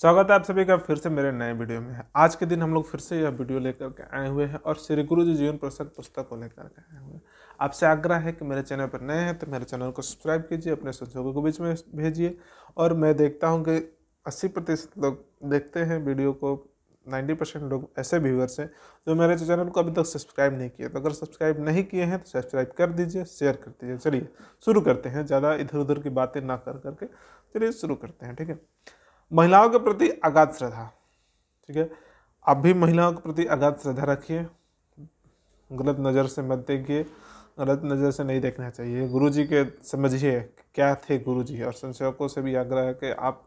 स्वागत है आप सभी का फिर से मेरे नए वीडियो में आज के दिन हम लोग फिर से यह वीडियो लेकर के आए हुए हैं और श्री गुरु जी जीवन प्रसाद पुस्तक को लेकर के आए हुए हैं आपसे आग्रह है कि मेरे चैनल पर नए हैं तो मेरे चैनल को सब्सक्राइब कीजिए अपने संजोगों के बीच में भेजिए और मैं देखता हूँ कि अस्सी प्रतिशत लोग देखते हैं वीडियो को नाइन्टी परसेंट लोग ऐसे व्यूअर्स हैं जो मेरे चैनल को अभी तक सब्सक्राइब नहीं किए तो अगर सब्सक्राइब नहीं किए हैं तो सब्सक्राइब कर दीजिए शेयर कर दीजिए चलिए शुरू करते हैं ज़्यादा इधर उधर की बातें ना कर करके चलिए शुरू करते हैं ठीक है महिलाओं के प्रति अगाध श्रद्धा ठीक है आप भी महिलाओं के प्रति अगाध श्रद्धा रखिए गलत नज़र से मत देखिए गलत नज़र से नहीं देखना चाहिए गुरु जी के समझिए क्या थे गुरु जी और संशयों से भी आग्रह है कि आप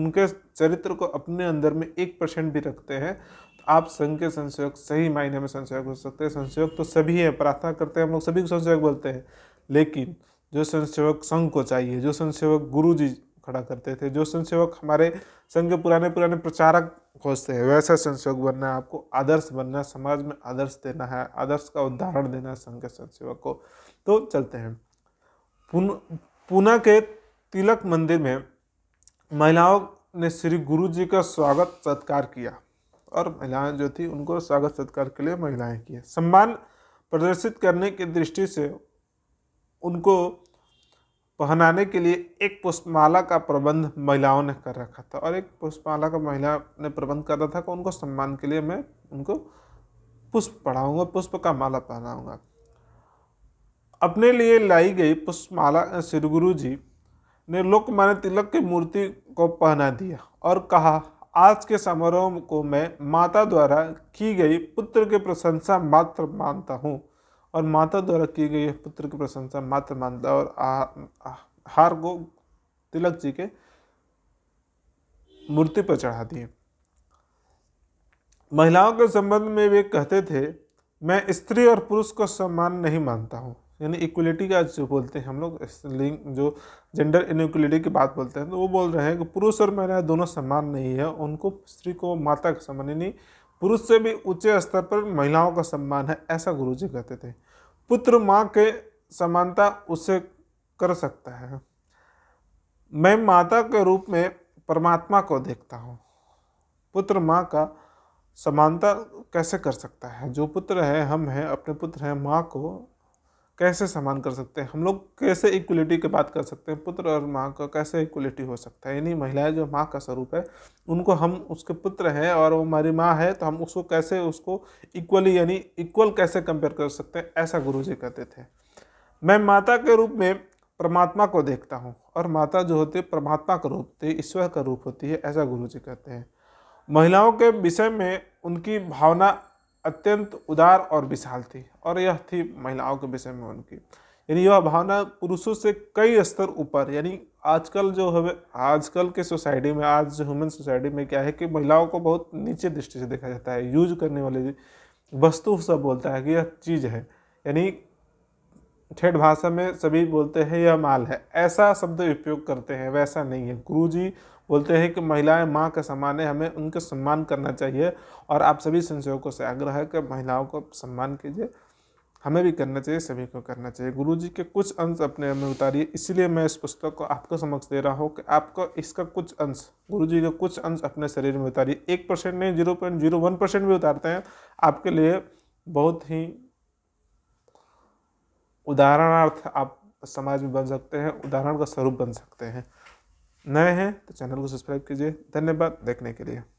उनके चरित्र को अपने अंदर में एक परसेंट भी रखते हैं तो आप संघ के संसेवक सही मायने में संशयोग हो सकते हैं संसेवक तो सभी है प्रार्थना करते हैं हम लोग सभी को संशयोग बोलते हैं लेकिन जो संसेवक संघ को चाहिए जो संसेवक गुरु जी खड़ा करते थे जो स्वयंसेवक हमारे संघ के पुराने पुराने प्रचारक खोजते हैं वैसा स्वयंसेवक बनना है आपको आदर्श बनना समाज में आदर्श देना है आदर्श का उदाहरण देना है संघ के स्वयंसेवक को तो चलते हैं पूना के तिलक मंदिर में महिलाओं ने श्री गुरु जी का स्वागत सत्कार किया और महिलाएं जो थी उनको स्वागत सत्कार के लिए महिलाएं किए सम्मान प्रदर्शित करने की दृष्टि से उनको पहनाने के लिए एक पुष्पमाला का प्रबंध महिलाओं ने कर रखा था और एक पुष्पमाला का महिला ने प्रबंध कर रहा था कि उनको सम्मान के लिए मैं उनको पुष्प पढ़ाऊँगा पुष्प का माला पहनाऊँगा अपने लिए लाई गई पुष्पमाला श्री गुरु जी ने लोकमान्य तिलक की मूर्ति को पहना दिया और कहा आज के समारोह को मैं माता द्वारा की गई पुत्र की प्रशंसा मात्र मानता हूँ और माता द्वारा की गई पुत्र की प्रशंसा मात्र मानता और आ, हार को तिलक जी के मूर्ति पर चढ़ा दिए महिलाओं के संबंध में वे कहते थे मैं स्त्री और पुरुष को समान नहीं मानता हूँ यानी इक्वलिटी का जो बोलते हैं हम लोग लिंग जो जेंडर इनइक्वलिटी की बात बोलते हैं तो वो बोल रहे हैं कि पुरुष और महिला दोनों समान नहीं है उनको स्त्री को माता के समान यानी पुरुष से भी ऊंचे स्तर पर महिलाओं का सम्मान है ऐसा गुरु जी कहते थे पुत्र माँ के समानता उसे कर सकता है मैं माता के रूप में परमात्मा को देखता हूँ पुत्र माँ का समानता कैसे कर सकता है जो पुत्र है हम हैं अपने पुत्र हैं माँ को कैसे समान कर सकते हैं हम लोग कैसे इक्वलिटी की बात कर सकते हैं पुत्र और माँ का कैसे इक्वलिटी हो सकता है यानी महिलाएं जो माँ का स्वरूप है उनको हम उसके पुत्र हैं और वो हमारी माँ है तो हम उसको कैसे उसको इक्वली यानी इक्वल कैसे कंपेयर कर सकते हैं ऐसा गुरु जी कहते थे मैं माता के रूप में परमात्मा को देखता हूँ और माता जो होती है परमात्मा का रूप होती है ईश्वर का रूप होती है ऐसा गुरु जी कहते हैं महिलाओं के विषय में उनकी भावना अत्यंत उदार और विशाल थी और यह थी महिलाओं के विषय में उनकी यानी यह भावना पुरुषों से कई स्तर ऊपर यानी आजकल जो है आजकल के सोसाइटी में आज ह्यूमन सोसाइटी में क्या है कि महिलाओं को बहुत नीचे दृष्टि से देखा जाता है यूज करने वाले वस्तु सब बोलता है कि यह चीज़ है यानी ठेठ भाषा में सभी बोलते हैं यह माल है ऐसा शब्द उपयोग करते हैं वैसा नहीं है गुरु जी बोलते हैं कि महिलाएं माँ के समान है हमें उनका सम्मान करना चाहिए और आप सभी संशयों से आग्रह है कि महिलाओं को सम्मान कीजिए हमें भी करना चाहिए सभी को करना चाहिए गुरु जी के कुछ अंश अपने में उतारिए इसलिए मैं इस पुस्तक को आपको समक्ष दे रहा हूँ कि आपको इसका कुछ अंश गुरु जी के कुछ अंश अपने शरीर में उतारिए एक परसेंट नहीं zero point zero one percent भी उतारते हैं आपके लिए बहुत ही उदाहरणार्थ आप समाज में बन सकते हैं उदाहरण का स्वरूप बन सकते हैं नए हैं तो चैनल को सब्सक्राइब कीजिए धन्यवाद देखने के लिए